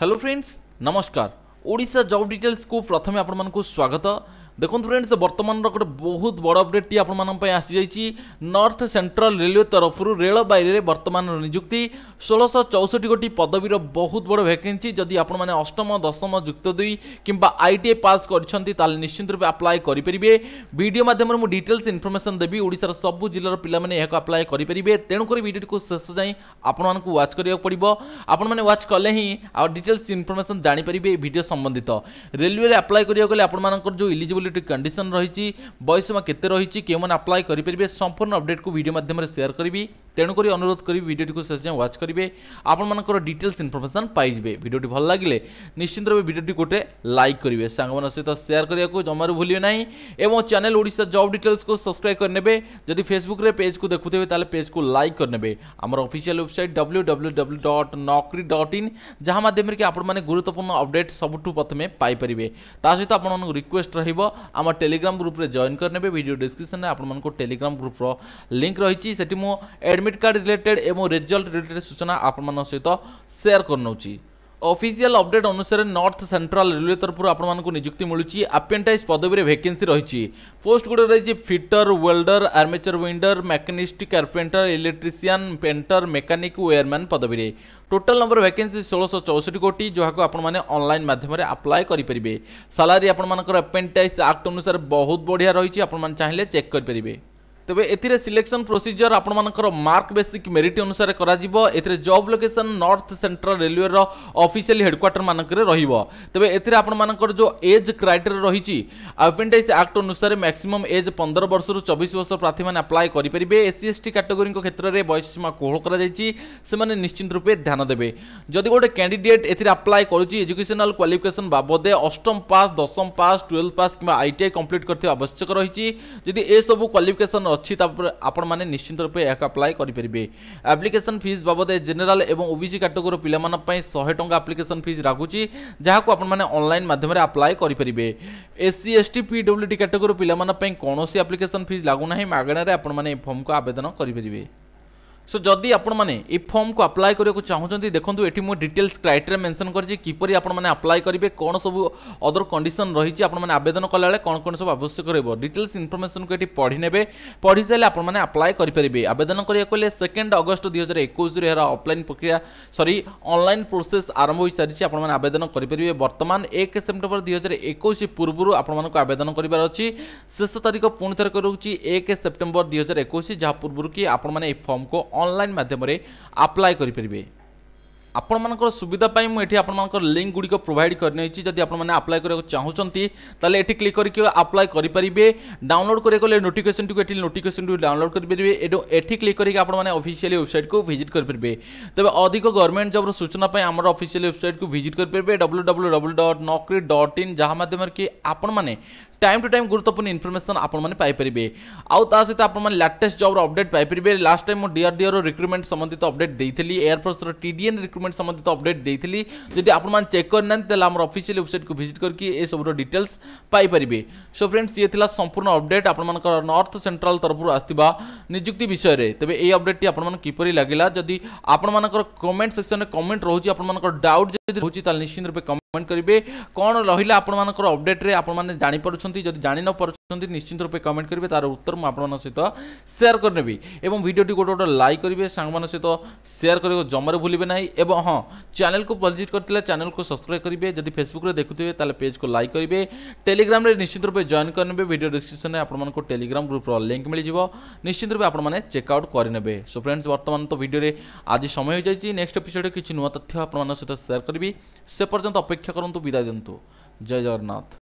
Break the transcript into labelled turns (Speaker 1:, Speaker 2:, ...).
Speaker 1: hello friends নমস্কার Odisha job ডিটেলসকে প্রথমে আপনার স্বাগত দেখুন ফ্রেন্ডস বর্তমানর গোটে বহুত বড় অপডেটটি আপনার আসি যাই নর্থ সেন্ট্রাল রেলওয়ে তরফর রেলবাইরে বর্তমান নিযুক্তি ষোলশ চৌষট্টি গোটি পদবীর বহুত বড় ভ্যাকেন্সি যদি আপনার অষ্টম দশম যুক্ত দুই কিংবা আইটিআই পাস করছেন তাহলে নিশ্চিত রূপে আপ্লাই করে ভিডিও মাধ্যমে মু ডিটেলস ইনফরমেশন দেবি ওড়শার সবু জেলার পিলামানে এখন আপ্লাই করে তেণুকরি ভিডিওটি শেষ যাই আপনার ওয়াচ করা পড়ব আপনার ওয়াচ কলে হি আর ডিটেলস ইনফরমেশন জাঁপারে এই ভিডিও সম্বন্ধিত রেলওয়ে আপ্লাই করা গেলে আপনার যে ইলিজিবিলিটি गोटे कंडीशन रही बयसमा के अप्लाई करेंगे संपूर्ण अपडेट को भिडियो मध्यम सेयार करी তেণুকরি অনুরোধ করি ভিডিওটি শেষে ওয়াচ করবে আপনার ডিটেলস ইনফরমেসন পাইবে ভিডিওটি ভাল লাগলে নিশ্চিন্ত ভাবে ভিডিওটি গোটে লাইক করবে সাংমান সহ সেয়ার করা জমারু ভুলবে না এবং চ্যানেল ওড়শা জব ডিটেলস কু সবসক্রাইব করে নেবে যদি ফেসবুকে পেজ কু দেখুবে তাহলে পেজ কু লাইক করে নেবে আমার official website W W W dot Naukri dot in যা মাধ্যমে কি আপনার গুরুত্বপূর্ণ অপডেট সবুঠু প্রথমে পাইপারে তা সহ আপনার রিকোয়েস্ট রহব আমার টেলিগ্রাম গ্রুপে জয়েন করে নেবে ভিডিও ডিসক্রিপশন আপনার টেলিগ্রাম গ্রুপর লিঙ্ক রয়েছে সেটি মু এড ଆଡ଼ମିଟ୍ କାର୍ଡ଼ ରିଲେଟେଡ୍ ଏବଂ ରେଜଲ୍ଟ ରିଲେଟେଡ୍ ସୂଚନା ଆପଣମାନଙ୍କ ସହିତ ସେୟାର କରିନେଉଛି অফিসিয়াল অপডেট অনুসারে নর্থ সেন্ট্রাল রেলওয়ে তরফর আপনার নিযুক্তি মিলুচি আপেন্টাইজ পদবীরে ভ্যাকেন্সি রয়েছে পোস্ট গুড়ে রয়েছে fitter welder armature winder machinist carpenter electrician painter mechanic wireman পদবীরে টোটাল নম্বর ভ্যাকেন্সি ষোলশ চৌষঠি কোটি যা আপনার অনলাইন মাধ্যমে আপ্লাই করে পেবে সালারি আপনার আপেন্টাইজ আক্ট অনুসারে বহুত বড়িয়া রয়েছে আপনার চাইলে চেক করে পেবে তবে এতে সিলেকশন প্রোসিজর আপনার মার্ক বেসিক মেরিট অনুসারে করা এতে job location North Central Railway official headquarter মানকরে রহব তবে এতে আপনার যে এজ ক্রাইটে রয়েছে আপেন্ডাইজ আক্ট অনুসারে ম্যাক্সিমম এজ পনেরো বর্ষর চবিশ বর্ষ প্রার্থী মানে আপ্লাই করে পারে এসসি এসটি ক্যাটেগোরি ক্ষেত্রে বয়সসীমা কোহল করা যাই সে নিশ্চিন্ত রূপে ধ্যান দেবে যদি গোটে ক্যান্ডিডেট এতে আপ্লাই করছে এজুকেশনাল কোয়ালিফিকেশন বাবদে অষ্টম পাস দশম পাস টুয়েলভ পাস কিংবা আইটিআই কমপ্লিট করতে আবশ্যক রয়েছে যদি এসব কোয়ালিফিকেশন ଅଛି ତାପରେ ଆପଣମାନେ ନିଶ୍ଚିତ ରୂପେ ଏହାକୁ ଆପ୍ଲାଏ କରିପାରିବେ ଆପ୍ଲିକେସନ୍ ଫିସ୍ ବାବଦ ଜେନେରାଲ୍ ଏବଂ ଓବିସି କାଟେଗୋରୀ ପିଲାମାନଙ୍କ ପାଇଁ ଶହେ ଟଙ୍କା ଆପ୍ଲିକେସନ୍ ଫିସ୍ ରାଖୁଛି ଯାହାକୁ ଆପଣମାନେ ଅନଲାଇନ୍ ମାଧ୍ୟମରେ ଆପ୍ଲାଏ କରିପାରିବେ S C S T P W T category ପିଲାମାନଙ୍କ ପାଇଁ କୌଣସି ଆପ୍ଲିକେସନ୍ ଫିସ୍ ଲାଗୁନାହିଁ ମାଗଣାରେ ଆପଣମାନେ ଏ ଫର୍ମକୁ ଆବେଦନ କରିପାରିବେ সো যদি আপনার এই ফর্মকে আপ্লাই করা চাহুমান দেখুন এটি মু ডিটেলস ক্রাইটেরিয়া মেনশন করছি কিপর আপনার আপ্লাই করবে কোণ সব অদর কন্ডিশন রয়েছে আপনার আবেদন কলাবেলে কোণ কোণ সব আবশ্যক রহব ডিটেলস ইনফরমেসন এটি পড়ি নেবে পড়ি সারে আপনার আপ্লাই করে পারে আবেদন করা গেলে সেকেন্ড অগস্ট দুই হাজার একুশে এর অফলাইন প্রক্রিয়া সরি অনলাইন প্রোসেস আরম্ভ হয়ে সারিছে আপনার আবেদন করে পারে বর্তমান এক সেপ্টেম্বর দুই হাজার একুশ পূর্ব আপনার আবেদন করবার অ শেষ তারিখ পুঁ থরক রয়েছে এক সেপ্টেম্বর দুই হাজার একুশ যা পূর্ব কি আপনার এই ফর্মকে ଅନଲାଇନ୍ ମାଧ୍ୟମରେ ଆପ୍ଲାଏ କରିପାରିବେ ଆପଣମାନଙ୍କର ସୁବିଧା ପାଇଁ ମୁଁ ଏଠି ଆପଣମାନଙ୍କର ଲିଙ୍କ ଗୁଡ଼ିକ ପ୍ରୋଭାଇଡ଼ କରିନେଇଛି ଯଦି ଆପଣମାନେ ଆପ୍ଲାଏ କରିବାକୁ ଚାହୁଁଛନ୍ତି ତାହେଲେ ଏଠି କ୍ଲିକ୍ କରିକି ଆପ୍ଲାଏ କରିପାରିବେ ଡାଉନଲୋଡ଼ କରିବାକୁ ହେଲେ ନୋଟିଫିକେସନଟିକୁ ଏଠି ନୋଟିଫିକେସନଟିକୁ ଡାଉନଲୋଡ଼ କରିପାରିବେ ଏବଂ ଏଠି କ୍ଲିକ୍ କରିକି ଆପଣମାନେ ଅଫିସିଆଲି ୱେବସାଇଟ୍କୁ ଭିଜିଟ୍ କରିପାରିବେ ତେବେ ଅଧିକ ଗଭର୍ଣ୍ଣମେଣ୍ଟ ଜବ୍ର ସୂଚନା ପାଇଁ ଆମର ଅଫିସିଆଲି ୱେବସାଇଟ୍କୁ ଭିଜିଟ୍ କରିପାରିବେ W W W dot Naukri dot in ଯାହା ମାଧ୍ୟମରେ କି ଆପଣମାନେ टाइम टू टाइम गुरुत्वपूर्ण इनफर्मेसन আপনার মানে পাইপারে আউ তা সহ আপনার লেটেস্ট জব্র অপডেট পাইপারে লাস্ট টাইম মু ডিআরডিও রিক্রুটমেন্ট সম্বন্ধিত অপডেট দিয়েছিলি এয়ারফোর্সর টিডিএন রিক্রুটমেন্ট সম্বন্ধিত অপডেট দিয়েছিলি যদি আপনার চেক করে না তাহলে আমার অফিসিয়াল ওয়েবসাইট কু ভিজিট করি এসবুর ডিটেলস পাইপারে সো ফ্রেন্ডস ইয়ে লা সম্পূর্ণ অপডেট আপনার নর্থ সেন্ট্রাল তরফর আসবা নিযুক্তি বিষয়ে তবে এই অপডেটটি আপনার কিপর লাগিলা যদি আপনার কমেন্ট সেকশনে কমেন্ট রয়েছে আপনার ডাউট যদি রয়েছে তাহলে নিশ্চিত রূপে কমেন্ট করবে কোণ রহলা আপনার অপডেট্রে আপনার জাঁপারুচ্ছেন যদি জাঁ নপারুচ্ছেন নিশ্চিন্ত রূপে কমেন্ট করবে তার উত্তর মু আপনার সহ সেয়ার করে নেবি এবং ভিডিওটি গোটে গোটে লাইক করবে সাংব সহ সেয়ার করা জমারে ভুলবে না এবং হ্যাঁ চ্যানেল কু ভিজিট করলে চ্যানেল কু সবসক্রাইব করবে যদি ফেসবুক দেখুবে তাহলে পেজ কু লাইক করবে টেলিগ্রামে নিশ্চিত রূপে জয়েন করে ভিডিও ডিসক্রিপশনে আপনার টেলিগ্রাম গ্রুপর লিঙ্ক মিলিযোগ নিশ্চিত রূপে আপনার চেকআউট করে সো ফ্রেন্ডস বর্তমান তো ভিডিওরে আজ সময় হয়ে যাই নেক্সট এপিসোডে কিছু নূতন তথ্য আপনার সহ সেয়ার করবি সে পর্যন্ত অপেক্ষা করতু বিদায় দিন্তু জয় জগন্নাথ